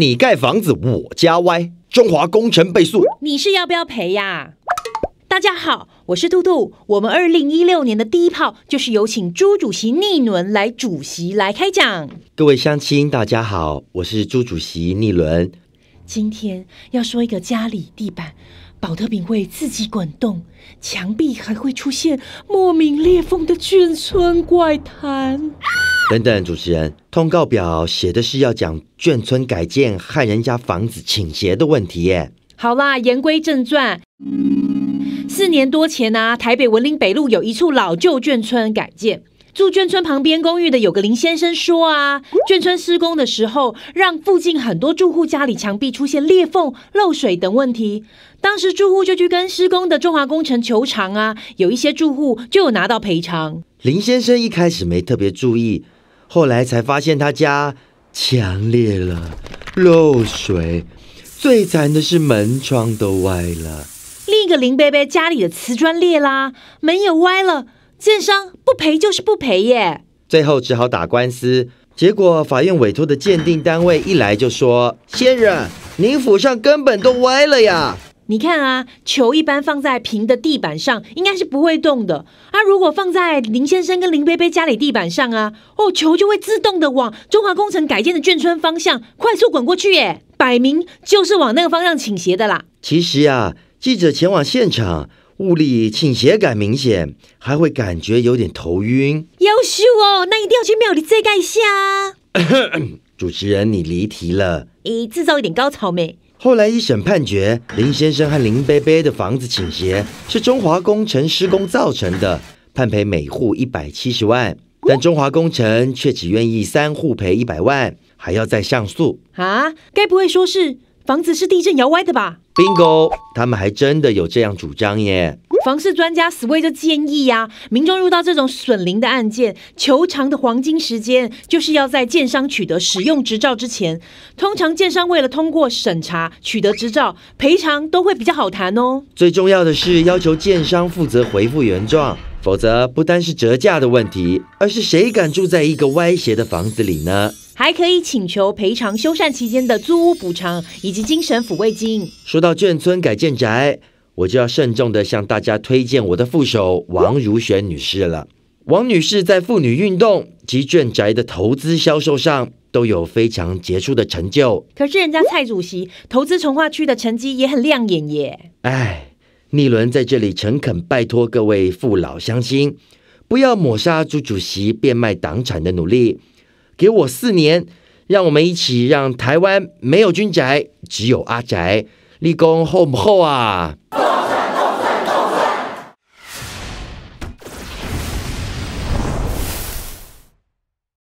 你盖房子，我家歪，中华工程被书。你是要不要赔呀？大家好，我是兔兔。我们二零一六年的第一炮就是有请朱主席逆轮来主席来开讲。各位乡亲，大家好，我是朱主席逆轮。今天要说一个家里地板保特饼会自己滚动，墙壁还会出现莫名裂缝的眷村怪谈。等等，主持人，通告表写的是要讲眷村改建害人家房子倾斜的问题耶。好啦，言归正传，四年多前啊，台北文林北路有一处老旧眷村改建，住眷村旁边公寓的有个林先生说啊，眷村施工的时候，让附近很多住户家里墙壁出现裂缝、漏水等问题。当时住户就去跟施工的中华工程求偿啊，有一些住户就有拿到赔偿。林先生一开始没特别注意。后来才发现他家墙裂了，漏水，最惨的是门窗都歪了。另一个林贝贝家里的瓷砖裂啦，门也歪了，建商不赔就是不赔耶，最后只好打官司。结果法院委托的鉴定单位一来就说：“先生，您府上根本都歪了呀。”你看啊，球一般放在平的地板上，应该是不会动的。啊，如果放在林先生跟林贝贝家里地板上啊，哦，球就会自动的往中华工程改建的眷村方向快速滚过去，耶！摆明就是往那个方向倾斜的啦。其实啊，记者前往现场，物理倾斜感明显，还会感觉有点头晕。优秀哦，那一定要去庙里再盖一下。啊。主持人，你离题了。诶，制造一点高潮没？后来一审判决，林先生和林贝贝的房子倾斜是中华工程施工造成的，判赔每户一百七十万。但中华工程却只愿意三户赔一百万，还要再上诉啊！该不会说是房子是地震摇歪的吧？Bingo，他们还真的有这样主张耶。房事专家 s w a y 就建议呀，民众遇到这种损邻的案件，求偿的黄金时间就是要在建商取得使用执照之前。通常建商为了通过审查取得执照，赔偿都会比较好谈哦。最重要的是要求建商负责回复原状，否则不单是折价的问题，而是谁敢住在一个歪斜的房子里呢？还可以请求赔偿修缮期间的租屋补偿以及精神抚慰金。说到眷村改建宅。我就要慎重的向大家推荐我的副手王如璇女士了。王女士在妇女运动及军宅的投资销售上都有非常杰出的成就。可是人家蔡主席投资从化区的成绩也很亮眼耶。哎，逆伦在这里诚恳拜托各位父老乡亲，不要抹杀朱主席变卖党产的努力。给我四年，让我们一起让台湾没有军宅，只有阿宅立功后不后啊。